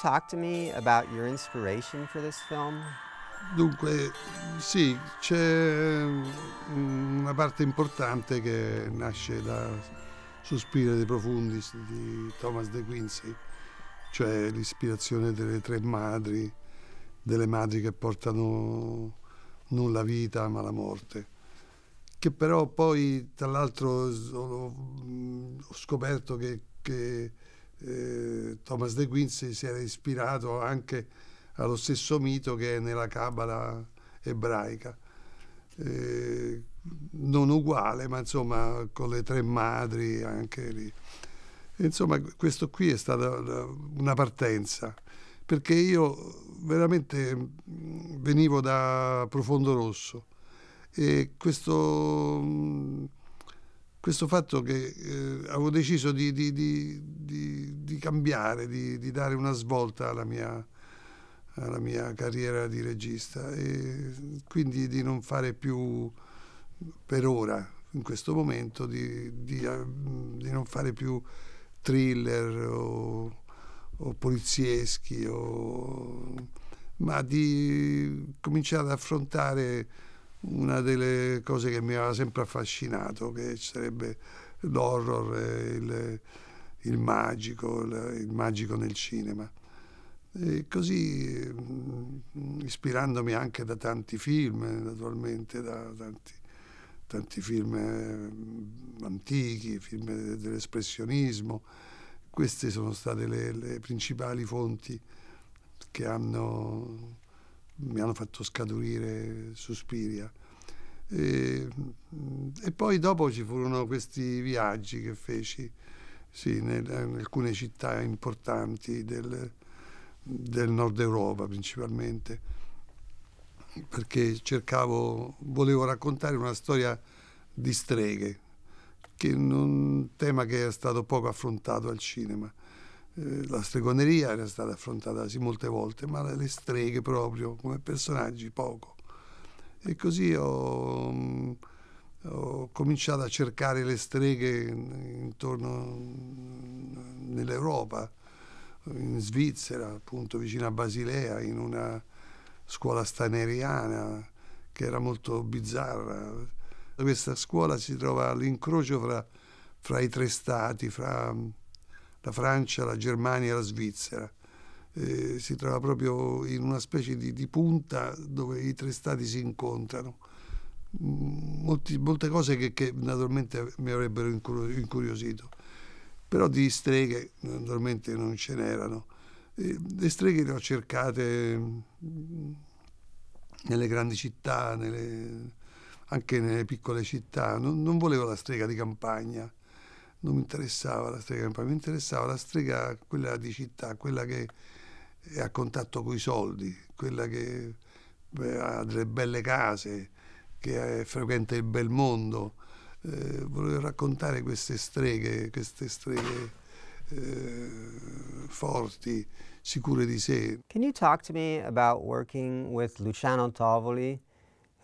talk to me about your inspiration for this film? Dunque, sì, c'è mm, una parte importante che nasce da Sospire dei Profundis di Thomas De Quincey, cioè l'ispirazione delle tre madri, delle madri che portano non la vita ma la morte, che però poi tra l'altro mm, ho, scoperto che, che eh, Thomas De Quincy si era ispirato anche allo stesso mito che è nella Cabala ebraica. Eh, non uguale, ma insomma con le tre madri anche lì. insomma, questo qui è stata una partenza, perché io veramente mm, venivo da Profondo Rosso e questo mm, questo fatto che eh, avevo deciso di, di, di, di cambiare, di, dare una svolta alla mia, alla mia, carriera di regista e quindi di non fare più per ora, in questo momento, di, mm, non fare più thriller o, o polizieschi, o, ma di cominciare ad affrontare una delle cose che mi aveva sempre affascinato, che sarebbe l'horror, il, il magico, il, il, magico nel cinema. E così mm, ispirandomi anche da tanti film, naturalmente, da tanti, tanti film mm, antichi, film dell'espressionismo, queste sono state le, le principali fonti che hanno mi hanno fatto scaturire Suspiria. E, mm, e, poi dopo ci furono questi viaggi che feci sì, nel, in alcune città importanti del, del, nord Europa principalmente, perché cercavo, volevo raccontare una storia di streghe, che è un tema che è stato poco affrontato al cinema. Eh, la stregoneria era stata affrontata sì molte volte, ma le streghe proprio come personaggi poco. E così ho, mm, ho cominciato a cercare le streghe intorno mm, nell'Europa, in Svizzera, appunto vicino a Basilea, in una scuola staneriana che era molto bizzarra. Questa scuola si trova all'incrocio fra, fra i tre stati, fra mm, la Francia, la Germania e la Svizzera. Eh, si trova proprio in una specie di, di, punta dove i tre stati si incontrano. Mm, molti, molte cose che, che, naturalmente mi avrebbero incuriosito, però di streghe naturalmente non ce n'erano. Eh, le streghe le ho cercate mm, nelle grandi città, nelle, anche nelle piccole città, non, non volevo la strega di campagna non mi interessava la strega campana, mi interessava la strega quella di città, quella che è a contatto con i soldi, quella che beh, ha delle belle case, che è, frequenta il bel mondo. Eh, volevo raccontare queste streghe, queste streghe eh, forti, sicure di sé. Can you talk to me about working with Luciano Tovoli,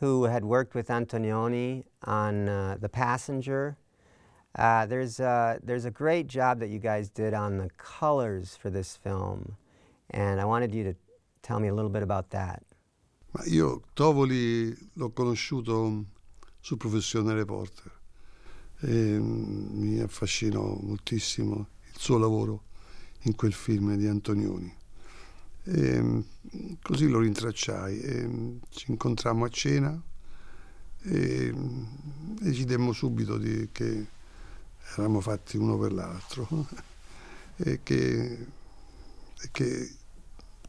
who had worked with Antonioni on uh, The Passenger? Uh, there's, a, uh, there's a great job that you guys did on the colors for this film, and I wanted you to tell me a little bit about that. Ma io Tovoli l'ho conosciuto su professione reporter e mm, mi affascinò moltissimo il suo lavoro in quel film di Antonioni. E mm, così lo rintracciai, e mm, ci incontrammo a cena e, e ci demmo subito di, che eravamo fatti uno per l'altro, e che, che,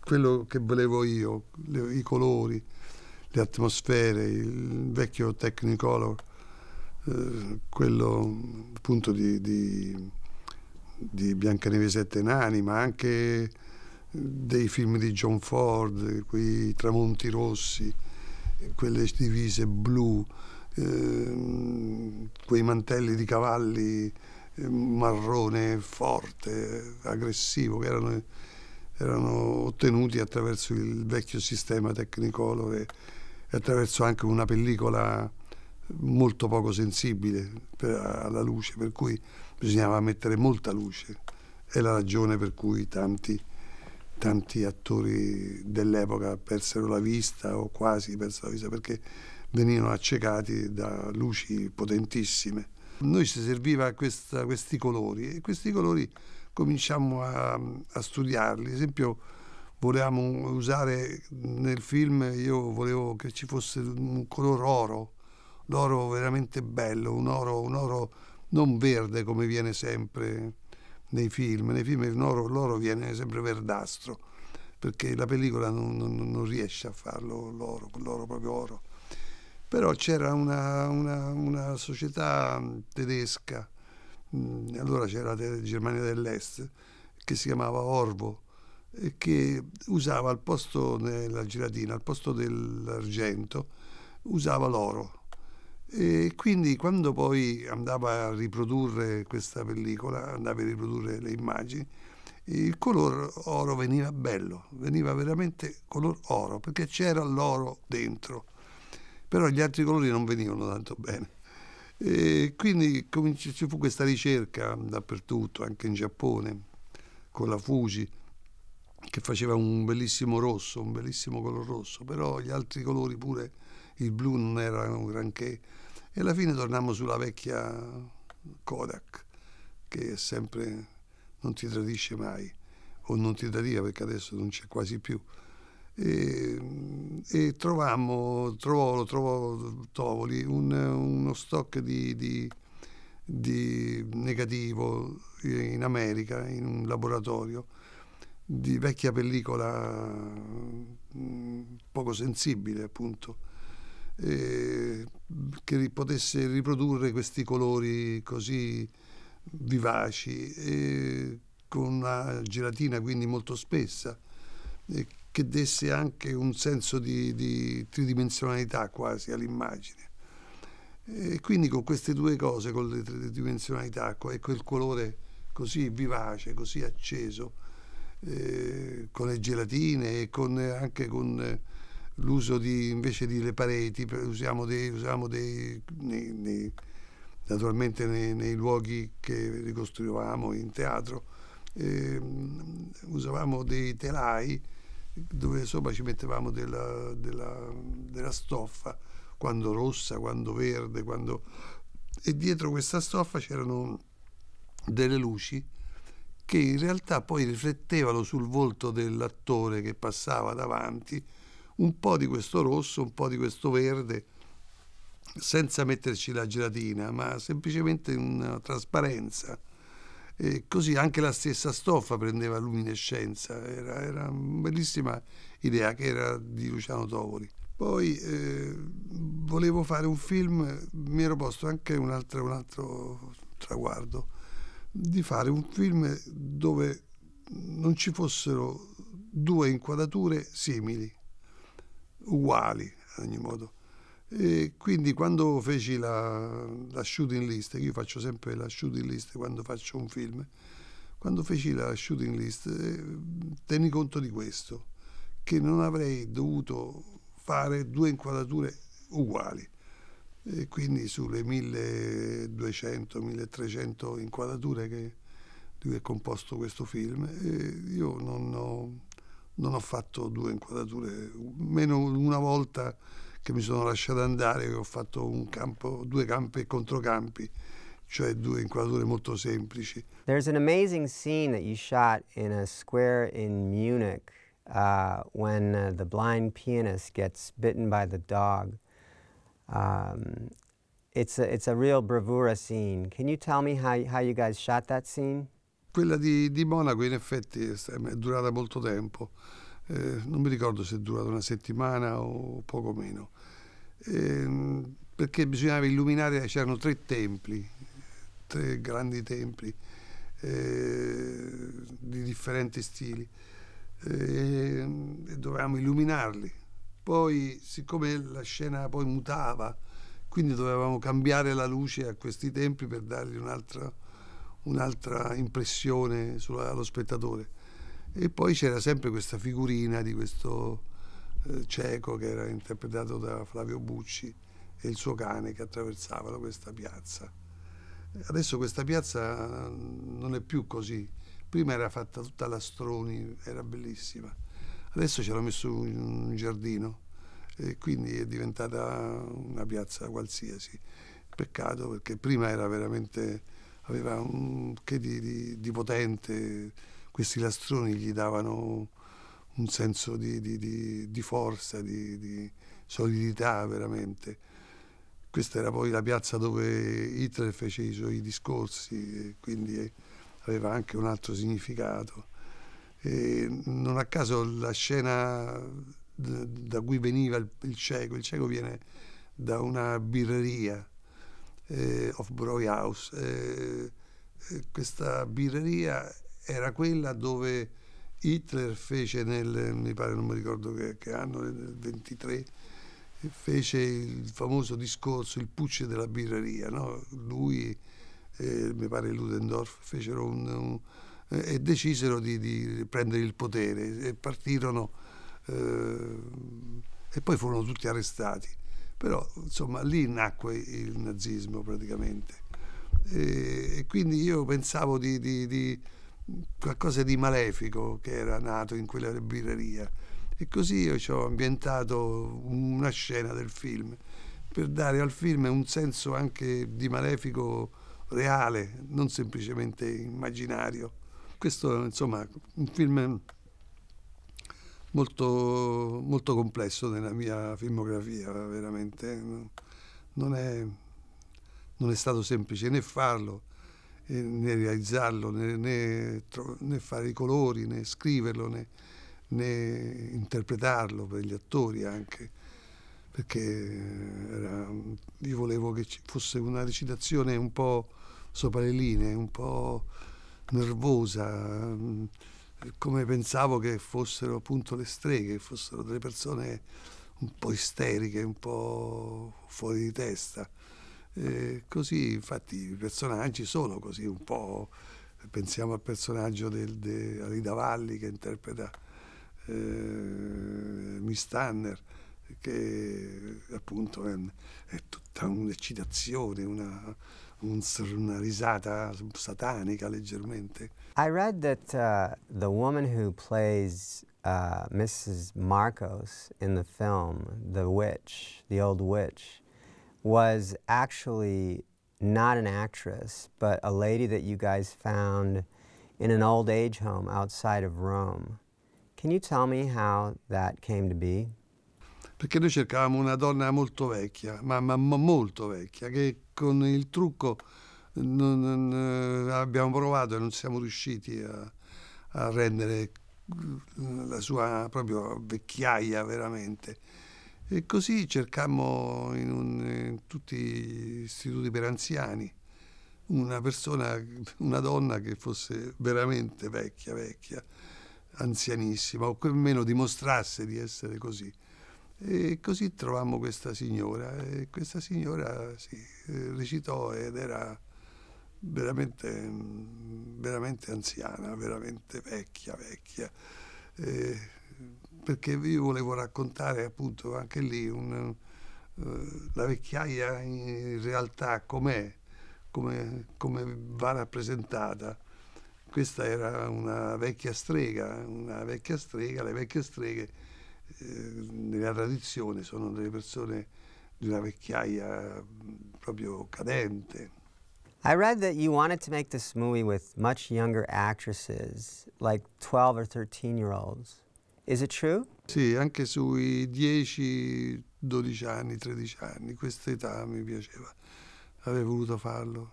quello che volevo io, le, i colori, le atmosfere, il vecchio Technicolor, eh, quello appunto di, di, di Biancaneve e Sette Nani, ma anche dei film di John Ford, quei tramonti rossi, quelle divise blu, Ehm, quei mantelli di cavalli ehm, marrone forte, aggressivo, che erano, erano, ottenuti attraverso il vecchio sistema Technicolor e, e attraverso anche una pellicola molto poco sensibile per, alla luce, per cui bisognava mettere molta luce. È la ragione per cui tanti, tanti attori dell'epoca persero la vista o quasi persero la vista, perché venivano accecati da luci potentissime. Noi ci serviva questa, questi colori e questi colori cominciamo a, a studiarli. Ad esempio volevamo usare nel film, io volevo che ci fosse un color oro, l'oro veramente bello, un oro, un oro non verde come viene sempre nei film, nei film l'oro, l'oro viene sempre verdastro perché la pellicola non, non, non riesce a farlo l'oro, l'oro proprio oro però c'era una, una, una, società tedesca, allora c'era la Germania dell'Est, che si chiamava Orvo, che usava al posto della giratina, al posto dell'argento, usava l'oro. E quindi quando poi andava a riprodurre questa pellicola, andava a riprodurre le immagini, il color oro veniva bello, veniva veramente color oro, perché c'era l'oro dentro però gli altri colori non venivano tanto bene. E quindi cominci- ci fu questa ricerca dappertutto, anche in Giappone, con la Fuji, che faceva un bellissimo rosso, un bellissimo color rosso, però gli altri colori pure, il blu non era un granché. E alla fine tornammo sulla vecchia Kodak, che è sempre non ti tradisce mai, o non ti tradiva perché adesso non c'è quasi più e, e trovammo, trovò, trovò Tovoli un, uno stock di, di, di, negativo in America, in un laboratorio, di vecchia pellicola mm, poco sensibile appunto, e, che potesse riprodurre questi colori così vivaci e con una gelatina quindi molto spessa che desse anche un senso di, di tridimensionalità quasi all'immagine. E quindi con queste due cose, con le tridimensionalità e quel colore così vivace, così acceso, eh, con le gelatine e con, anche con l'uso di, invece delle pareti, usiamo dei, usiamo dei nei, nei, naturalmente nei, nei, luoghi che ricostruivamo in teatro, eh, usavamo dei telai dove sopra ci mettevamo della, della, della stoffa, quando rossa, quando verde, quando... e dietro questa stoffa c'erano delle luci che in realtà poi riflettevano sul volto dell'attore che passava davanti un po' di questo rosso, un po' di questo verde, senza metterci la gelatina, ma semplicemente una trasparenza. E così anche la stessa stoffa prendeva luminescenza, era, era una bellissima idea che era di Luciano Tovoli. Poi eh, volevo fare un film, mi ero posto anche un altro, un altro, traguardo, di fare un film dove non ci fossero due inquadrature simili, uguali ad ogni modo. E quindi quando feci la, la shooting list, io faccio sempre la shooting list quando faccio un film, quando feci la shooting list eh, tenni conto di questo, che non avrei dovuto fare due inquadrature uguali. E quindi sulle 1200-1300 inquadrature che, di cui è composto questo film, eh, io non ho, non ho fatto due inquadrature, meno una volta che mi sono lasciato andare, che ho fatto campo, due campi e controcampi, cioè due inquadrature molto semplici. There's an amazing scene that you shot in a square in Munich uh, when uh, the blind pianist gets bitten by the dog. Um, it's, a, it's a real bravura scene. Can you tell me how, how you guys shot that scene? Quella di, di Monaco in effetti è durata molto tempo eh, non mi ricordo se è durato una settimana o poco meno, eh, perché bisognava illuminare, c'erano tre templi, tre grandi templi eh, di differenti stili eh, e dovevamo illuminarli. Poi, siccome la scena poi mutava, quindi dovevamo cambiare la luce a questi templi per dargli un'altra, un impressione sulla, allo spettatore. E poi c'era sempre questa figurina di questo eh, cieco che era interpretato da Flavio Bucci e il suo cane che attraversavano questa piazza. Adesso questa piazza eh, non è più così. Prima era fatta tutta lastroni, era bellissima. Adesso ci hanno messo un giardino e quindi è diventata una piazza qualsiasi. Peccato perché prima era veramente aveva un che di, di, di potente questi lastroni gli davano un senso di, di, di, di forza, di, solidità veramente. Questa era poi la piazza dove Hitler fece i suoi discorsi, quindi aveva anche un altro significato. E non a caso la scena da cui veniva il, il cieco, il cieco viene da una birreria, eh, Off Broy House. Eh, questa birreria era quella dove Hitler fece nel, mi pare non mi ricordo che, che anno, nel 23, fece il famoso discorso, il pucce della birreria, no? lui, eh, mi pare Ludendorff, fecero un, un eh, e decisero di, di, prendere il potere e partirono eh, e poi furono tutti arrestati. Però insomma lì nacque il nazismo praticamente. E, e quindi io pensavo di, di, di qualcosa di malefico che era nato in quella birreria. E così io ci ho ambientato una scena del film, per dare al film un senso anche di malefico reale, non semplicemente immaginario. Questo insomma è un film molto, molto complesso nella mia filmografia, veramente. Non è, non è stato semplice né farlo eh, né realizzarlo, né, né, né, fare i colori, né scriverlo, né, né interpretarlo per gli attori anche, perché eh, era, io volevo che ci fosse una recitazione un po' sopra le linee, un po' nervosa, mm, come pensavo che fossero appunto le streghe, fossero delle persone un po' isteriche, un po' fuori di testa. Eh, così, infatti, i personaggi sono così un po'. Pensiamo al personaggio del, de, Alida Valli che interpreta eh, Miss Tanner, che appunto è, è tutta un'eccitazione, una, un, una risata satanica leggermente. I read that uh, the woman who plays uh, Mrs. Marcos in the film, The Witch, The Old Witch, was actually not an actress, but a lady that you guys found in an old age home outside of Rome. Can you tell me how that came to be? Perché noi cercavamo una donna molto vecchia, ma, ma, ma molto vecchia, che con il trucco non, non, eh, abbiamo provato e non siamo riusciti a, a rendere mm, la sua proprio vecchiaia veramente. E così cercammo in, un, in tutti gli istituti per anziani una persona, una donna che fosse veramente vecchia, vecchia, anzianissima, o almeno dimostrasse di essere così. E così trovammo questa signora e questa signora sì, recitò ed era veramente, veramente anziana, veramente vecchia, vecchia. E perché io volevo raccontare appunto anche lì un, uh, la vecchiaia in realtà com'è, come, come va rappresentata. Questa era una vecchia strega, una vecchia strega, le vecchie streghe eh, nella tradizione sono delle persone di una vecchiaia proprio cadente. I read that you wanted to make this movie with much younger actresses, like 12 or 13 year olds. Is it true? Sì, anche sui 10, 12 anni, 13 anni, questa età mi piaceva, avrei voluto farlo.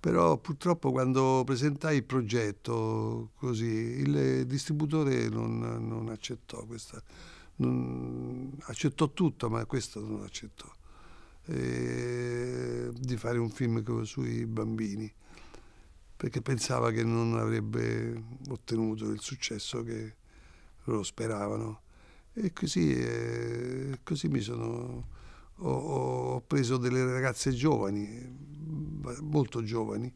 Però purtroppo quando presentai il progetto così, il distributore non, non accettò questa, non, accettò tutto, ma questo non accettò, e, di fare un film sui bambini, perché pensava che non avrebbe ottenuto il successo che lo speravano. E così, eh, così mi sono... Ho, ho, preso delle ragazze giovani, molto giovani,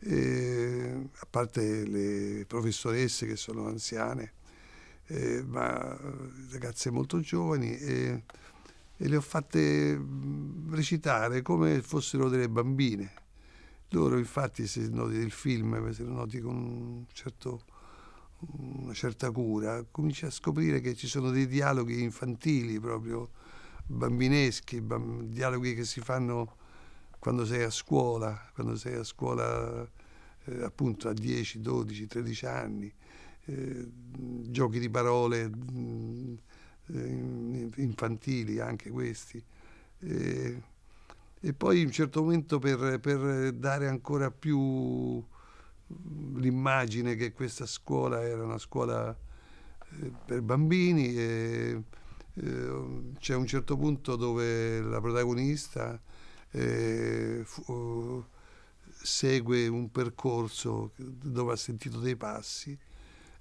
eh, a parte le professoresse che sono anziane, eh, ma ragazze molto giovani, e, e le ho fatte mm, recitare come fossero delle bambine. Loro infatti, se noti del film, se noti con un certo una certa cura, cominci a scoprire che ci sono dei dialoghi infantili proprio, bambineschi, bam, dialoghi che si fanno quando sei a scuola, quando sei a scuola eh, appunto a 10, 12, 13 anni, eh, giochi di parole mh, mm, eh, infantili anche questi. E, eh, e poi in un certo momento per, per dare ancora più l'immagine che questa scuola era una scuola eh, per bambini e eh, c'è un certo punto dove la protagonista eh, segue un percorso dove ha sentito dei passi,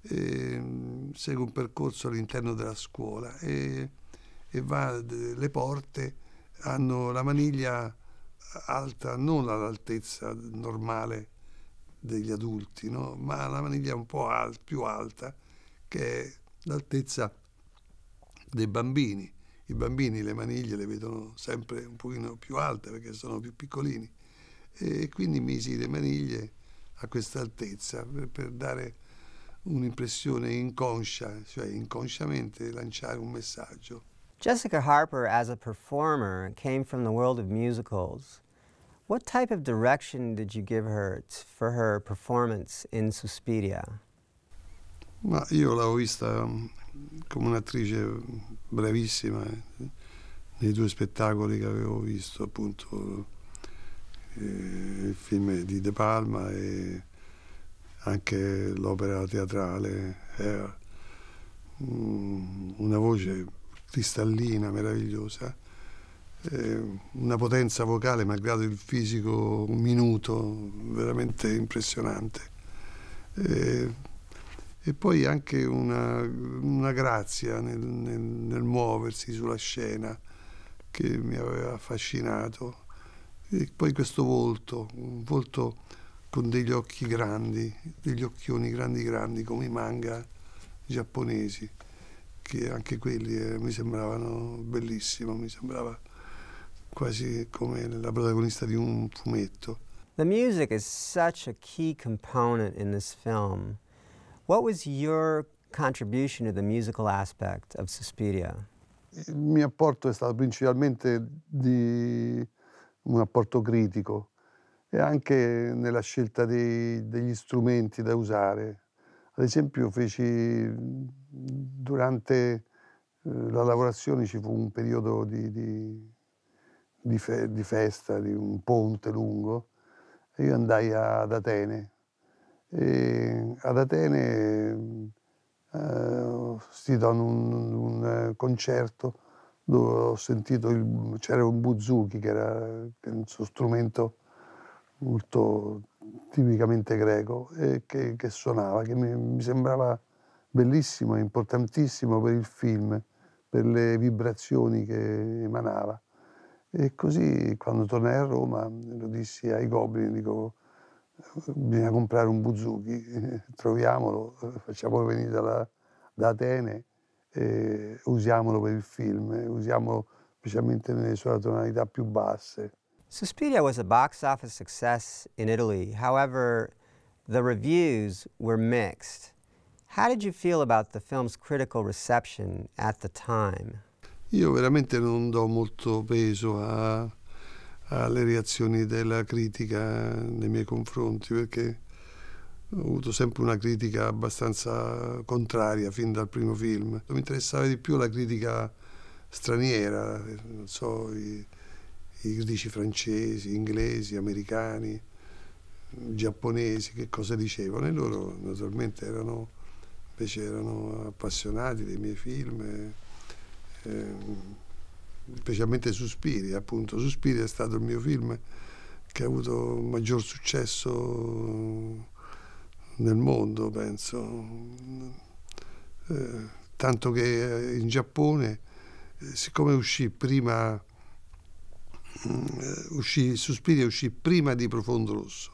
segue un percorso all'interno della scuola e, e va, le porte hanno la maniglia alta, non all'altezza normale degli adulti, no? ma la maniglia un po' al, più alta che è l'altezza dei bambini. I bambini le maniglie le vedono sempre un pochino più alte perché sono più piccolini e quindi misi le maniglie a questa altezza per, per dare un'impressione inconscia, cioè inconsciamente lanciare un messaggio. Jessica Harper as a performer came from the world of musicals. What type of direction did you give her for her performance in Suspiria? Ma io l'ho vista um, come un'attrice bravissima eh, nei due spettacoli che avevo visto, appunto eh, il film di De Palma e anche l'opera teatrale. Era eh, una voce cristallina, meravigliosa eh, una potenza vocale malgrado il fisico minuto veramente impressionante e, eh, e poi anche una, una grazia nel, nel, nel, muoversi sulla scena che mi aveva affascinato e poi questo volto un volto con degli occhi grandi degli occhioni grandi grandi come i manga giapponesi che anche quelli eh, mi sembravano bellissimo mi sembrava quasi come la protagonista di un fumetto. The music is such a key component in this film. What was your contribution to the musical aspect of Suspiria? Il mio apporto è stato principalmente di un apporto critico e anche nella scelta dei, degli strumenti da usare. Ad esempio feci durante eh, la lavorazione ci fu un periodo di, di di, fe di, festa, di un ponte lungo, e io andai ad Atene. E ad Atene eh, si dà un, un concerto dove ho sentito, c'era un buzuki che era un suo strumento molto tipicamente greco e che, che suonava, che mi, mi, sembrava bellissimo, importantissimo per il film, per le vibrazioni che emanava. E così quando tornai a Roma lo dissi ai Goblin, dico bisogna comprare un buzuki, troviamolo, facciamolo venire dalla, da Atene, e usiamolo per il film, usiamolo specialmente nelle sue tonalità più basse. Suspiria was a box office success in Italy, however the reviews were mixed. How did you feel about the film's critical reception at the time? Io veramente non do molto peso a, alle reazioni della critica nei miei confronti perché ho avuto sempre una critica abbastanza contraria fin dal primo film. Mi interessava di più la critica straniera, non so, i, i critici francesi, inglesi, americani, giapponesi, che cosa dicevano. E loro naturalmente erano, invece erano appassionati dei miei film. Ehm, specialmente Suspiri, appunto. Suspiri è stato il mio film che ha avuto maggior successo nel mondo, penso. Eh, tanto che eh, in Giappone, eh, siccome uscì prima, eh, uscì, Suspiri uscì prima di Profondo Rosso.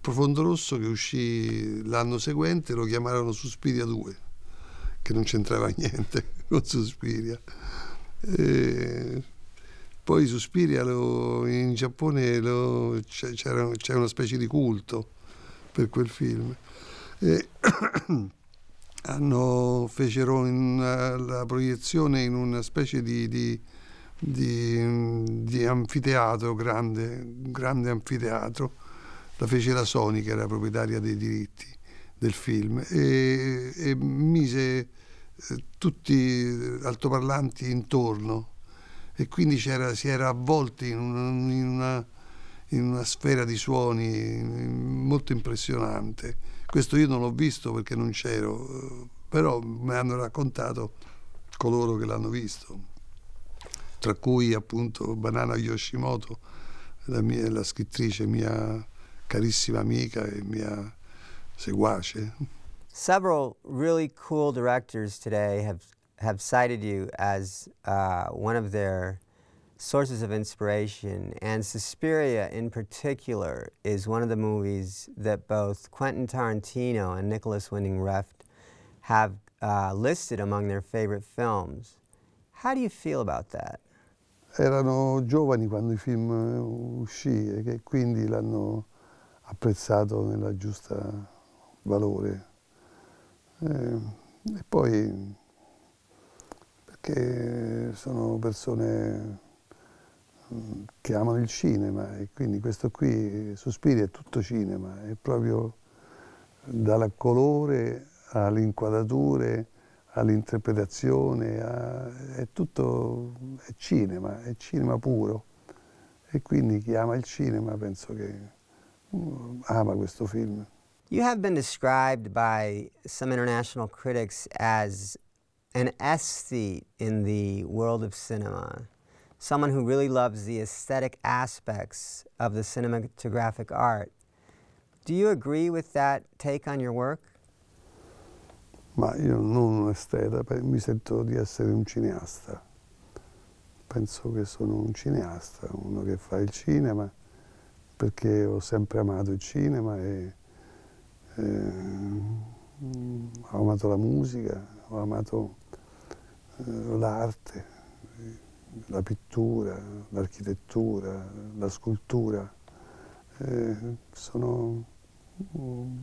Profondo Rosso che uscì l'anno seguente lo chiamarono Suspiria 2, che non c'entrava niente con Suspiria. E eh, poi Suspiria lo, in Giappone lo, c'era, c'era, una specie di culto per quel film. E hanno, fecero una, la proiezione in una specie di, di di, di, anfiteatro, grande, grande anfiteatro, la fece la Sony che era proprietaria dei diritti del film e, e mise tutti altoparlanti intorno e quindi si era avvolti in una, in, una, in una, sfera di suoni molto impressionante. Questo io non l'ho visto perché non c'ero, eh, però mi hanno raccontato coloro che l'hanno visto, tra cui appunto Banana Yoshimoto, la, mia, la scrittrice mia carissima amica e mia seguace. several really cool directors today have have cited you as uh, one of their sources of inspiration, and Suspiria in particular is one of the movies that both Quentin Tarantino and Nicholas Winding Reft have uh, listed among their favorite films. How do you feel about that? Erano giovani quando il film uh, uscì e quindi l'hanno apprezzato nella giusta valore. Eh, e, poi, perché sono persone mm, che amano il cinema e quindi questo qui, Sospiri, è tutto cinema, è proprio dal colore alle inquadrature, all'interpretazione, è tutto è cinema, è cinema puro. E quindi chi ama il cinema penso che mm, ama questo film. You have been described by some international critics as an aesthete in the world of cinema, someone who really loves the aesthetic aspects of the cinematographic art. Do you agree with that take on your work? Ma io non un esteta, mi sento di essere un cineasta. Penso che sono un cineasta, uno che fa il cinema, perché ho sempre amato il cinema e eh, ho amato la musica, ho amato eh, l'arte, la pittura, l'architettura, la scultura. Eh, sono un,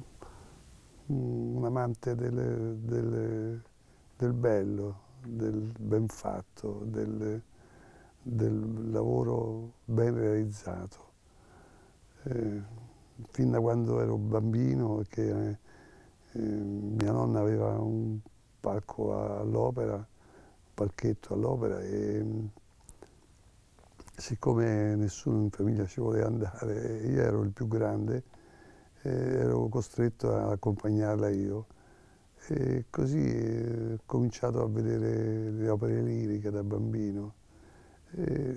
un amante delle, delle, del bello, del ben fatto, del, del lavoro ben realizzato. Eh, fin da quando ero bambino, perché eh, mia nonna aveva un palco all'opera, un palchetto all'opera e siccome nessuno in famiglia ci voleva andare, io ero il più grande, eh, ero costretto ad accompagnarla io. E così eh, ho cominciato a vedere le opere liriche da bambino.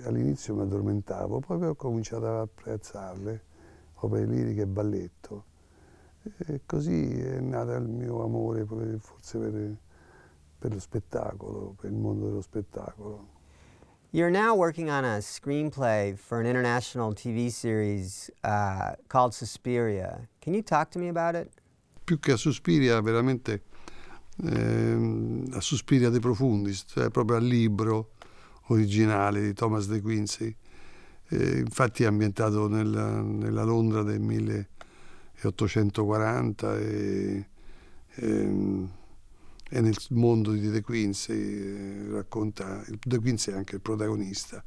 All'inizio mi addormentavo, poi ho cominciato ad apprezzarle opere liriche e balletto. E così è nato il mio amore forse per, per lo spettacolo, per il mondo dello spettacolo. You're now working on a screenplay for an international TV series uh, called Suspiria. Can you talk to me about it? Più che a Suspiria, veramente eh, a Suspiria de Profundis, cioè proprio al libro originale di Thomas De Quincy, eh, infatti è ambientato nella, nella, Londra del 1840 e, e ehm, è nel mondo di De Quincy, eh, racconta, De Quincy è anche il protagonista,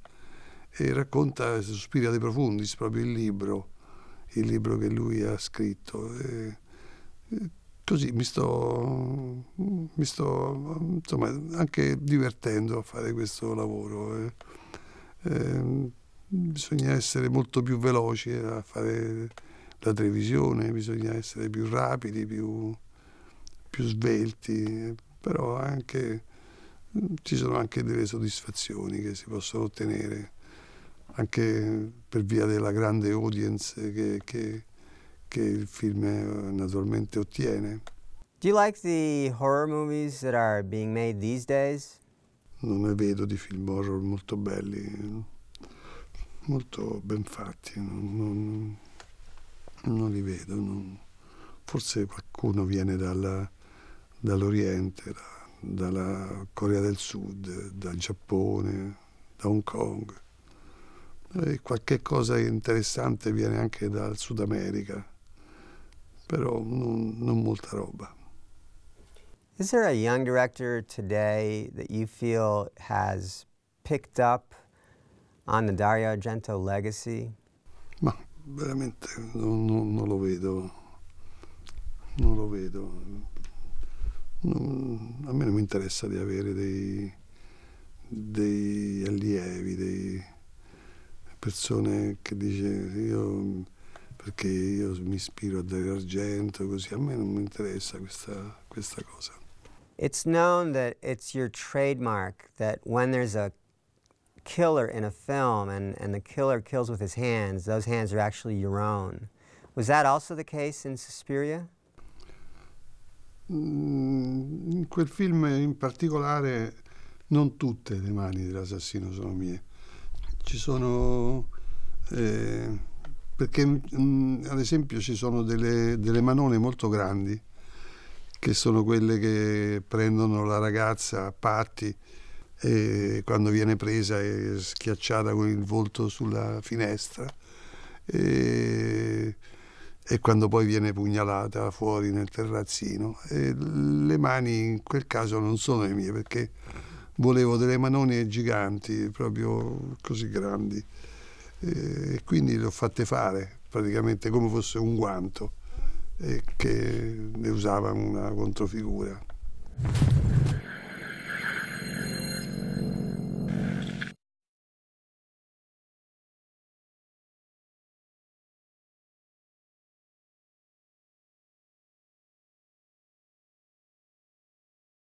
e racconta Sospira dei Profundis, proprio il libro, il libro che lui ha scritto. E così mi sto, mi sto insomma, anche divertendo a fare questo lavoro. E, eh. ehm, bisogna essere molto più veloci a fare la televisione, bisogna essere più rapidi, più, più svelti, però anche, ci sono anche delle soddisfazioni che si possono ottenere, anche per via della grande audience che, che, che il film eh, naturalmente ottiene. Do you like the horror movies that are being made these days? Non ne vedo di film horror molto belli molto ben fatti, non, non, non li vedo. Non, forse qualcuno viene dalla, dall'Oriente, da, dalla Corea del Sud, dal Giappone, da Hong Kong. E qualche cosa interessante viene anche dal Sud America, però non, non molta roba. Is there a young director today that you feel has picked up on ah, the Dario Argento legacy? Ma veramente non, non, non lo vedo, non lo vedo. Non, a me non mi interessa di avere dei, dei allievi, dei persone che dice io perché io mi ispiro a Dario Argento, così a me non mi interessa questa, questa cosa. It's known that it's your trademark that when there's a killer in a film and, and the killer kills with his hands, those hands are actually your own. Was that also the case in Suspiria? Mm, in quel film in particolare non tutte le mani dell'assassino sono mie. Ci sono... Eh, perché mh, mm, ad esempio ci sono delle, delle manone molto grandi che sono quelle che prendono la ragazza a patti eh, quando viene presa e schiacciata con il volto sulla finestra eh, e quando poi viene pugnalata fuori nel terrazzino. E le mani in quel caso non sono le mie perché volevo delle manone giganti, proprio così grandi e quindi le ho fatte fare praticamente come fosse un guanto e che ne usava una controfigura.